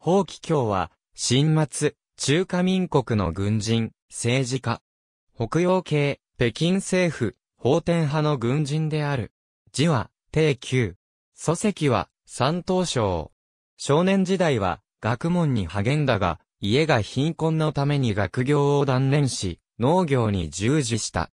法紀教は、新末、中華民国の軍人、政治家。北洋系、北京政府、法典派の軍人である。字は、定休。祖籍は、三等省。少年時代は、学問に励んだが、家が貧困のために学業を断念し、農業に従事した。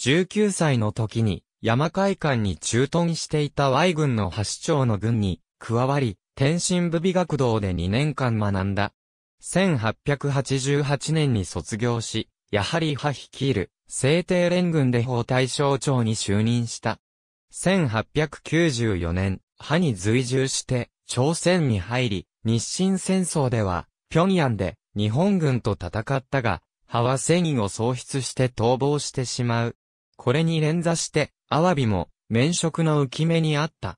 19歳の時に、山海館に駐屯していた Y 軍の橋町の軍に、加わり、天津武美学堂で2年間学んだ。1888年に卒業し、やはり派率いる、聖帝連軍で法大将長に就任した。1894年、派に随従して、朝鮮に入り、日清戦争では、平壌で日本軍と戦ったが、派は戦意を喪失して逃亡してしまう。これに連座して、アワビも、免職の浮き目にあった。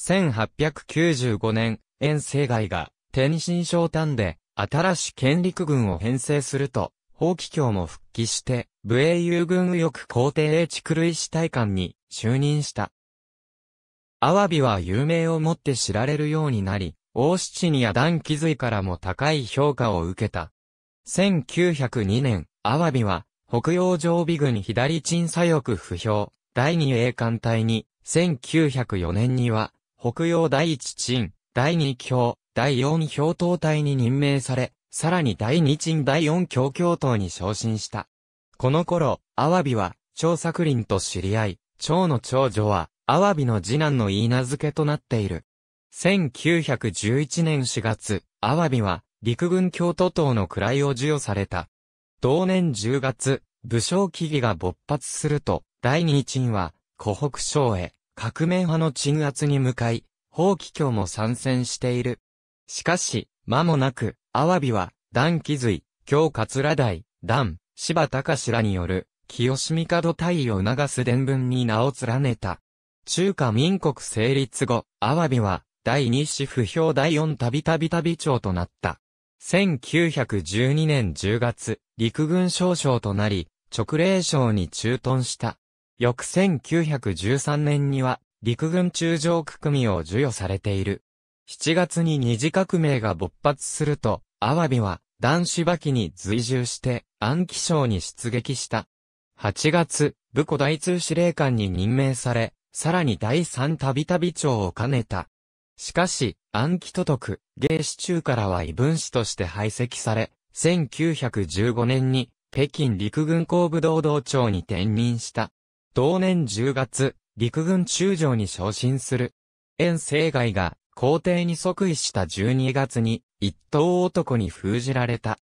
1895年、遠征外が天津商丹で新しい県陸軍を編成すると、法規教も復帰して、武英雄軍右翼皇帝英知狂い師大官に就任した。アワビは有名をもって知られるようになり、大七にや段気髄からも高い評価を受けた。1902年、アワビは、北洋常備軍左鎮左翼不評、第二栄艦隊に、1904年には、北洋第一鎮、第二教、第四教党隊に任命され、さらに第二鎮第四教教頭に昇進した。この頃、アワビは、張作林と知り合い、張の長女は、アワビの次男の言い名付けとなっている。1911年4月、アワビは、陸軍京都党の位を授与された。同年10月、武将起義が勃発すると、第二鎮は、湖北省へ、革命派の鎮圧に向かい、法規教も参戦している。しかし、間もなく、アワビは、段気髄、京桂台、段、柴隆らによる、清志帝大位を促す伝聞に名を連ねた。中華民国成立後、アワビは、第二子不評第四たびたびび長となった。1912年10月、陸軍少将となり、直令省に駐屯した。翌1913年には、陸軍中将区組を授与されている。7月に二次革命が勃発すると、アワビは男子馬機に随従して、暗記省に出撃した。8月、武庫大通司令官に任命され、さらに第三度びた長を兼ねた。しかし、暗記都督、芸士中からは異分子として排斥され、1915年に北京陸軍工部堂々長に転任した。同年10月、陸軍中将に昇進する。遠征外が皇帝に即位した12月に一等男に封じられた。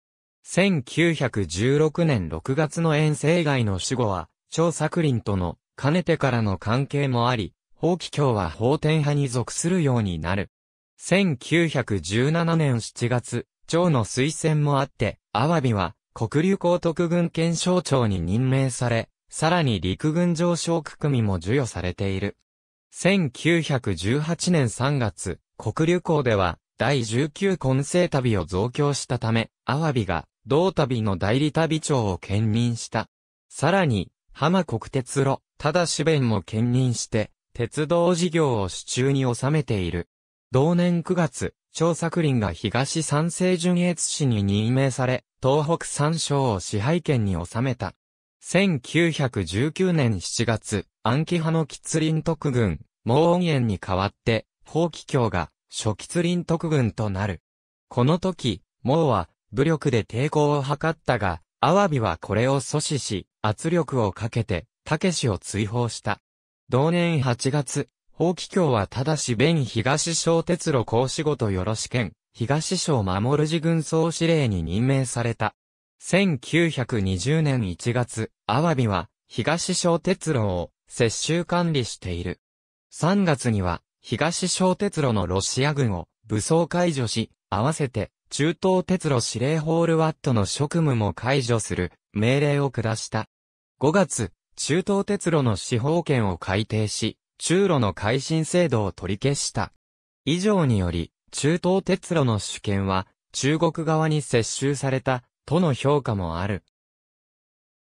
1916年6月の遠征外の守護は、張作林とのかねてからの関係もあり、法規教は法典派に属するようになる。1917年7月、張の推薦もあって、アワビは国流港特軍検証庁に任命され、さらに陸軍上昇区組も授与されている。1918年3月、国流港では、第19混成旅を増強したため、アワビが、同旅の代理旅長を兼任した。さらに、浜国鉄路、ただし弁も兼任して、鉄道事業を手中に収めている。同年9月、張作林が東三世純越市に任命され、東北三省を支配権に収めた。1919年7月、暗記派の吉林特軍、毛恩園に代わって、法紀教が、初吉林特軍となる。この時、毛は、武力で抵抗を図ったが、アワビはこれを阻止し、圧力をかけて、武けを追放した。同年8月、法紀教はただし弁東小鉄路公仕事よろし県、東省守る軍総司令に任命された。1920年1月、アワビは、東小鉄路を接収管理している。3月には、東小鉄路のロシア軍を武装解除し、合わせて中東鉄路司令ホールワットの職務も解除する命令を下した。5月、中東鉄路の司法権を改定し、中路の改新制度を取り消した。以上により、中東鉄路の主権は中国側に接収されたとの評価もある。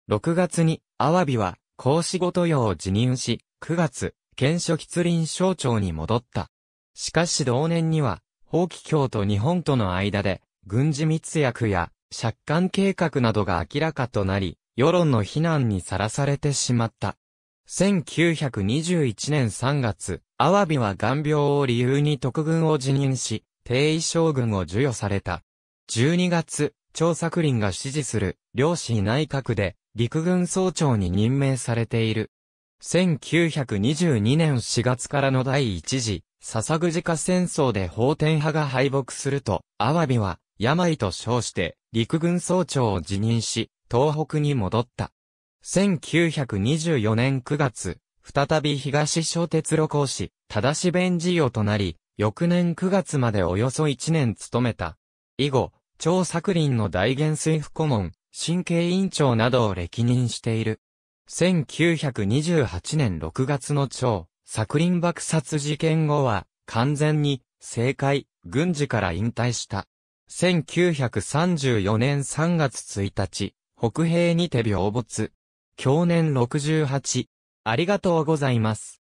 6月に、アワビは、孔子ごと用を辞任し、9月、県書吉林省庁に戻った。しかし同年には、法規教と日本との間で、軍事密約や、借款計画などが明らかとなり、世論の非難にさらされてしまった。1921年3月、アワビは眼病を理由に特軍を辞任し、定位将軍を授与された。12月、張作林が支持する、両氏内閣で、陸軍総長に任命されている。1922年4月からの第一次、笹ぐじか戦争で法天派が敗北すると、アワビは、病と称して、陸軍総長を辞任し、東北に戻った。1924年9月、再び東小鉄路講師、正し弁事業となり、翌年9月までおよそ1年務めた。以後、張作林の大元水府顧問、神経委員長などを歴任している。1928年6月の朝、作林爆殺事件後は、完全に、政界、軍事から引退した。1934年3月1日、北平にて病没。去年68。ありがとうございます。